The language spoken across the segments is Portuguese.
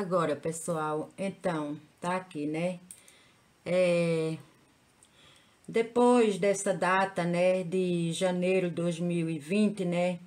Agora, pessoal, então, tá aqui, né? É, depois dessa data, né, de janeiro de 2020, né,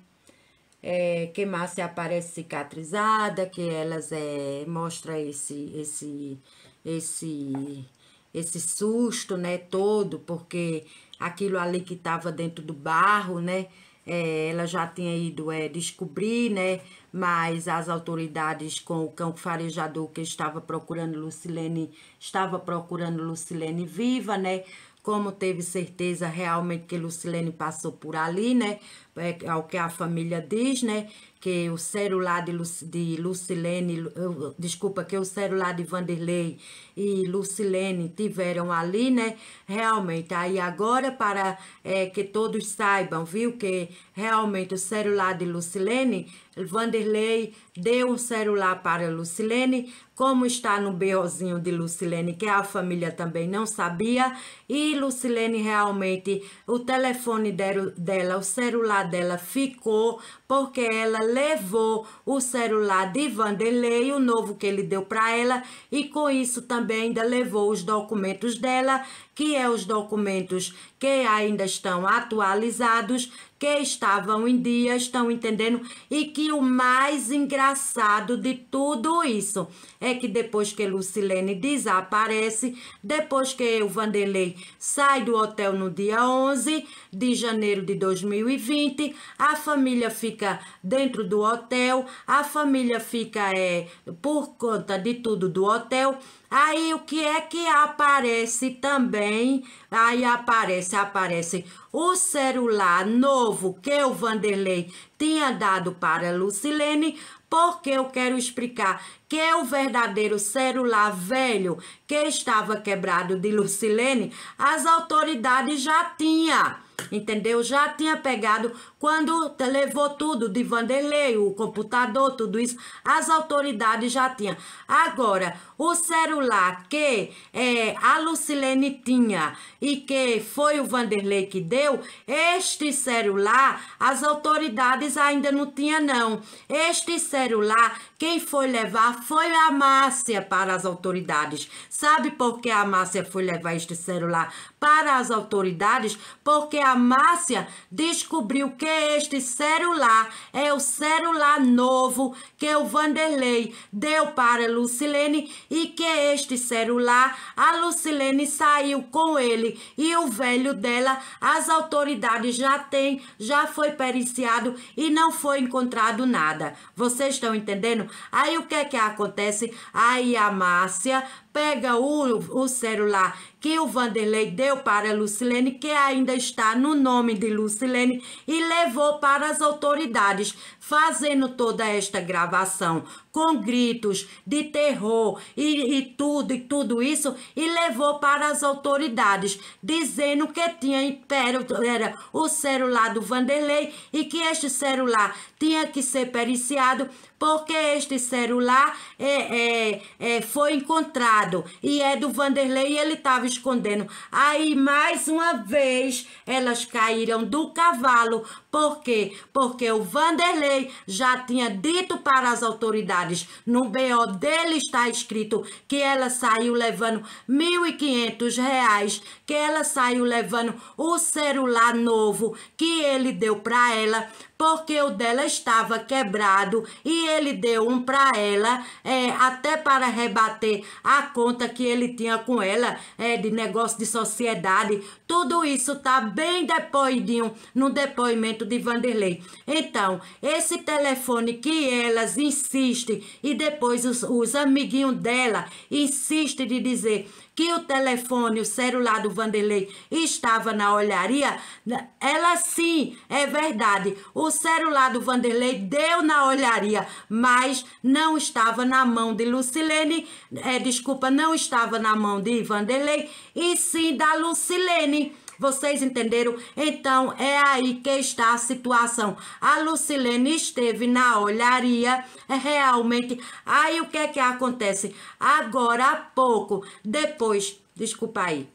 é, que Márcia aparece cicatrizada, que elas é, mostra esse, esse, esse, esse susto, né, todo, porque aquilo ali que estava dentro do barro, né, é, ela já tinha ido é, descobrir, né? Mas as autoridades com o cão farejador que estava procurando Lucilene, estava procurando Lucilene viva, né? Como teve certeza realmente que Lucilene passou por ali, né? é, ao que a família diz, né? Que o celular de, Luc, de Lucilene, eu, desculpa, que o celular de Vanderlei e Lucilene tiveram ali, né? Realmente, aí agora para é, que todos saibam, viu? Que realmente o celular de Lucilene, Vanderlei deu o um celular para Lucilene, como está no BOzinho de Lucilene, que a família também não sabia, e Lucilene realmente, o telefone dela, o celular celular dela ficou porque ela levou o celular de Vanderlei, o novo que ele deu para ela, e com isso também ainda levou os documentos dela que é os documentos que ainda estão atualizados, que estavam em dia, estão entendendo? E que o mais engraçado de tudo isso é que depois que Lucilene desaparece, depois que o Vanderlei sai do hotel no dia 11 de janeiro de 2020, a família fica dentro do hotel, a família fica é, por conta de tudo do hotel, Aí o que é que aparece também? Aí aparece, aparece o celular novo que o Vanderlei tinha dado para Lucilene, porque eu quero explicar que é o verdadeiro celular velho que estava quebrado de Lucilene, as autoridades já tinham entendeu? Já tinha pegado quando levou tudo de Vanderlei, o computador, tudo isso, as autoridades já tinham. Agora, o celular que é, a Lucilene tinha e que foi o Vanderlei que deu, este celular, as autoridades ainda não tinham, não. Este celular, quem foi levar foi a Márcia para as autoridades. Sabe por que a Márcia foi levar este celular para as autoridades? Porque a Márcia descobriu que este celular é o celular novo que o Vanderlei deu para Lucilene e que este celular a Lucilene saiu com ele e o velho dela as autoridades já têm, já foi periciado e não foi encontrado nada. Vocês estão entendendo? Aí o que é que acontece? Aí a Márcia pega o, o celular que o Vanderlei deu para Lucilene, que ainda está no nome de Lucilene, e levou para as autoridades, fazendo toda esta gravação com gritos de terror e, e tudo e tudo isso e levou para as autoridades dizendo que tinha era o celular do Vanderlei e que este celular tinha que ser periciado porque este celular é, é, é foi encontrado e é do Vanderlei e ele estava escondendo. Aí, mais uma vez, elas caíram do cavalo por quê? Porque o Vanderlei já tinha dito para as autoridades, no BO dele está escrito que ela saiu levando R$ 1.500, que ela saiu levando o celular novo que ele deu para ela, porque o dela estava quebrado e ele deu um para ela, é, até para rebater a conta que ele tinha com ela é, de negócio de sociedade. Tudo isso tá bem depoidinho no depoimento de Vanderlei. Então, esse telefone que elas insistem e depois os, os amiguinhos dela insistem de dizer que o telefone, o celular do Vanderlei estava na olharia, né, ela sim, é verdade. O celular do Vanderlei deu na olharia, mas não estava na mão de Lucilene, é, desculpa, não estava na mão de Vanderlei, e sim da Lucilene. Vocês entenderam? Então é aí que está a situação. A Lucilene esteve na olharia, é realmente. Aí o que é que acontece? Agora há pouco, depois, desculpa aí.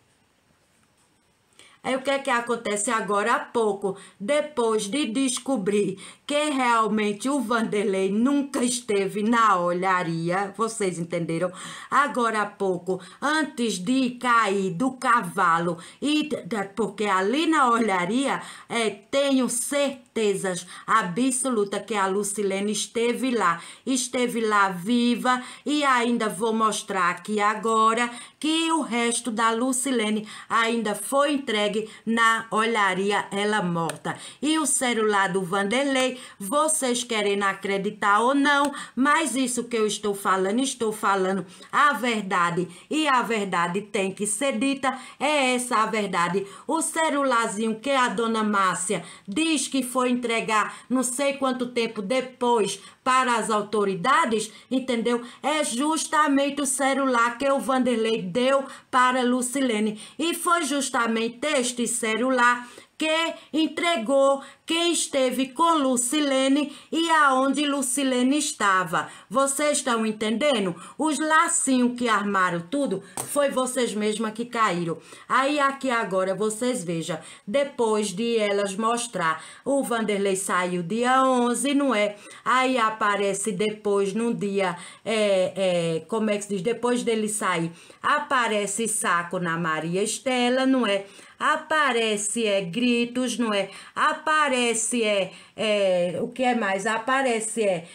Aí o que é que acontece agora há pouco? Depois de descobrir que realmente o Vanderlei nunca esteve na olharia, vocês entenderam? Agora há pouco, antes de cair do cavalo, e porque ali na olharia, é, tenho certezas absolutas que a Lucilene esteve lá, esteve lá viva e ainda vou mostrar aqui agora que o resto da Lucilene ainda foi entregue na olharia Ela Morta. E o celular do Vanderlei, vocês querem acreditar ou não, mas isso que eu estou falando, estou falando a verdade. E a verdade tem que ser dita, é essa a verdade. O celularzinho que a dona Márcia diz que foi entregar não sei quanto tempo depois para as autoridades, entendeu? É justamente o celular que o Vanderlei deu para Lucilene. E foi justamente este celular que entregou quem esteve com Lucilene e aonde Lucilene estava. Vocês estão entendendo? Os lacinhos que armaram tudo foi vocês mesmas que caíram. Aí aqui agora vocês vejam, depois de elas mostrar, o Vanderlei saiu dia 11, não é? Aí aparece depois, num dia, é, é, como é que se diz? Depois dele sair, aparece saco na Maria Estela, não é? Aparece é gritos, não é? Aparece aparece é, é o que é mais? Aparece é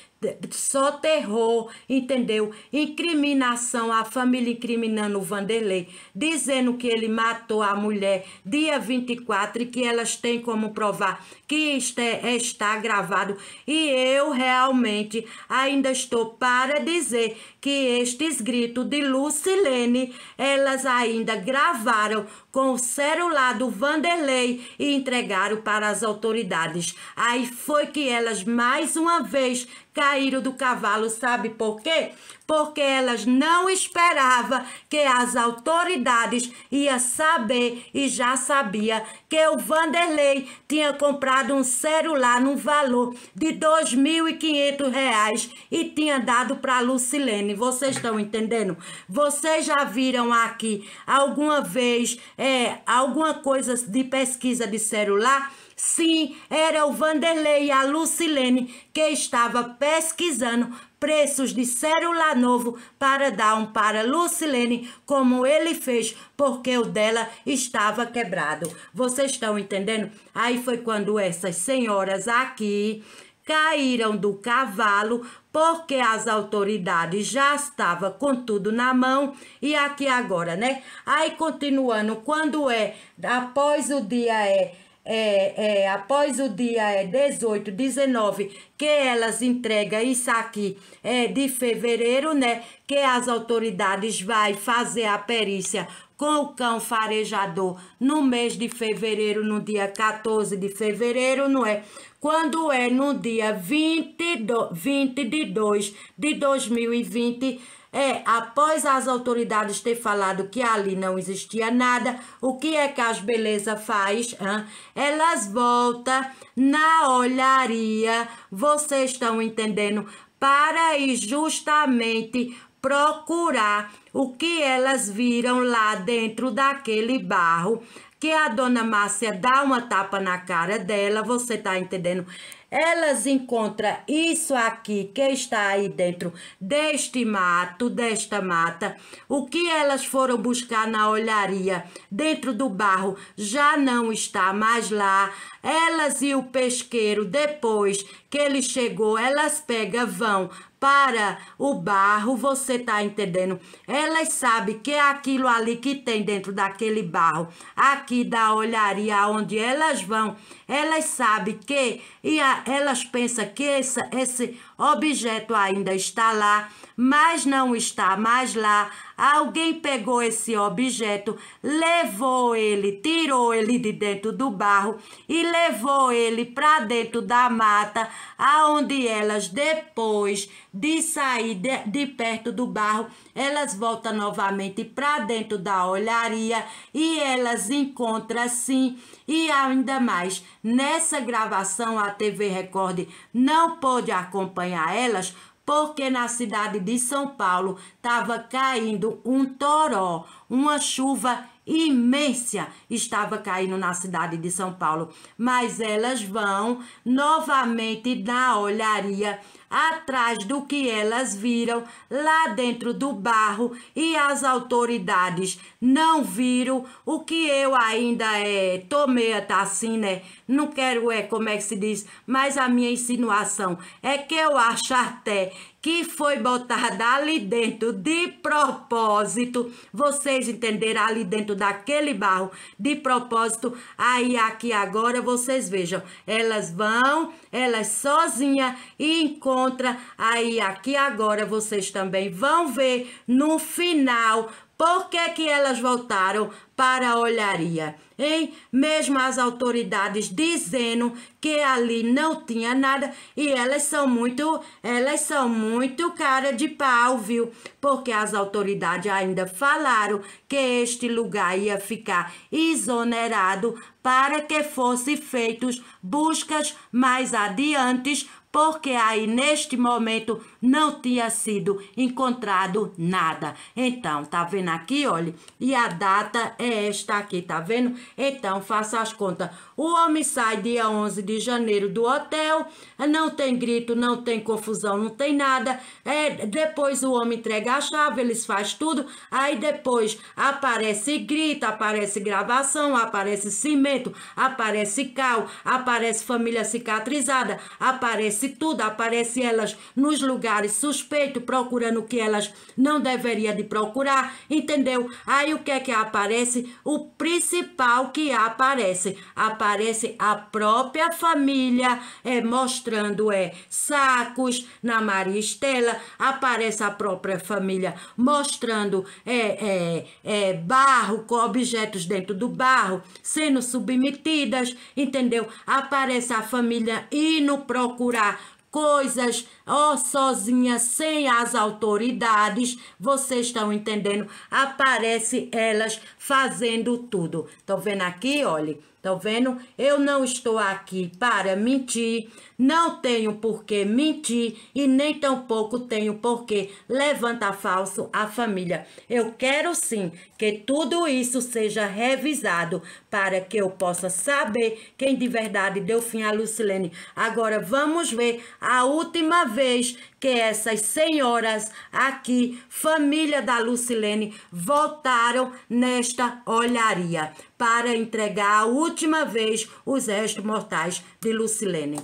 só terror, entendeu? Incriminação, a família incriminando o Vanderlei, dizendo que ele matou a mulher dia 24 e que elas têm como provar que está, é, está gravado. E eu realmente ainda estou para dizer que estes gritos de Lucilene, elas ainda gravaram com o celular do Vanderlei e entregaram para as autoridades. Aí foi que elas mais uma vez caíram do cavalo, sabe por quê? Porque elas não esperavam que as autoridades iam saber e já sabia que o Vanderlei tinha comprado um celular no valor de R$ 2.500 e tinha dado para Lucilene. Vocês estão entendendo? Vocês já viram aqui alguma vez é, alguma coisa de pesquisa de celular? Sim, era o Vanderlei e a Lucilene que estava pesquisando preços de celular novo para dar um para Lucilene, como ele fez, porque o dela estava quebrado. Vocês estão entendendo? Aí foi quando essas senhoras aqui caíram do cavalo porque as autoridades já estavam com tudo na mão e aqui agora, né? Aí continuando, quando é após o dia é é, é, após o dia é, 18, 19, que elas entregam isso aqui é, de fevereiro, né? Que as autoridades vão fazer a perícia com o cão farejador no mês de fevereiro, no dia 14 de fevereiro, não é? Quando é no dia 22, 20 de 2 de 2020, é, após as autoridades ter falado que ali não existia nada, o que é que as beleza faz? Hein? Elas voltam na olharia. Vocês estão entendendo? Para ir justamente procurar o que elas viram lá dentro daquele barro que a dona Márcia dá uma tapa na cara dela, você tá entendendo? elas encontram isso aqui que está aí dentro deste mato, desta mata. O que elas foram buscar na olharia dentro do barro já não está mais lá. Elas e o pesqueiro, depois que ele chegou, elas pegam, vão para o barro, você tá entendendo? Elas sabem que é aquilo ali que tem dentro daquele barro, aqui da olharia onde elas vão, elas sabem que, e a, elas pensam que essa, esse objeto ainda está lá, mas não está mais lá Alguém pegou esse objeto, levou ele, tirou ele de dentro do barro e levou ele para dentro da mata, aonde elas depois de sair de, de perto do barro, elas voltam novamente para dentro da olharia e elas encontram sim e ainda mais. Nessa gravação a TV Record não pôde acompanhar elas porque na cidade de São Paulo estava caindo um toró, uma chuva imensa estava caindo na cidade de São Paulo. Mas elas vão novamente na olharia atrás do que elas viram lá dentro do barro e as autoridades não viram o que eu ainda é, tomei tá assim, né? Não quero é, como é que se diz, mas a minha insinuação é que eu acho até que foi botada ali dentro de propósito. Vocês entenderam ali dentro daquele barro de propósito. Aí aqui agora vocês vejam, elas vão, elas sozinha e encontram encontra aí aqui agora, vocês também vão ver no final por que, que elas voltaram para a olharia, hein? Mesmo as autoridades dizendo que ali não tinha nada e elas são muito, elas são muito cara de pau, viu? Porque as autoridades ainda falaram que este lugar ia ficar exonerado para que fossem feitos buscas mais adiantes porque aí neste momento não tinha sido encontrado nada. Então, tá vendo aqui, olha? E a data é esta aqui, tá vendo? Então, faça as contas. O homem sai dia 11 de janeiro do hotel, não tem grito, não tem confusão, não tem nada. É, depois o homem entrega a chave, eles faz tudo. Aí depois aparece grito, aparece gravação, aparece cimento, aparece cal, aparece família cicatrizada, aparece tudo, aparece elas nos lugares suspeito suspeitos procurando o que elas não deveriam de procurar, entendeu? Aí o que é que aparece? O principal que aparece, aparece a própria família é, mostrando é, sacos na Maria Estela, aparece a própria família mostrando é, é, é, barro, com objetos dentro do barro, sendo submetidas, entendeu? Aparece a família indo procurar coisas, ó, sozinha, sem as autoridades, vocês estão entendendo? Aparece elas fazendo tudo. Estão vendo aqui, olha Estão tá vendo? Eu não estou aqui para mentir, não tenho por que mentir e nem tampouco tenho por que levantar falso a família. Eu quero sim que tudo isso seja revisado para que eu possa saber quem de verdade deu fim a Lucilene. Agora vamos ver a última vez que essas senhoras aqui, família da Lucilene, votaram nesta olharia para entregar a última vez os restos mortais de Lucilene.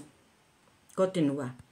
Continua.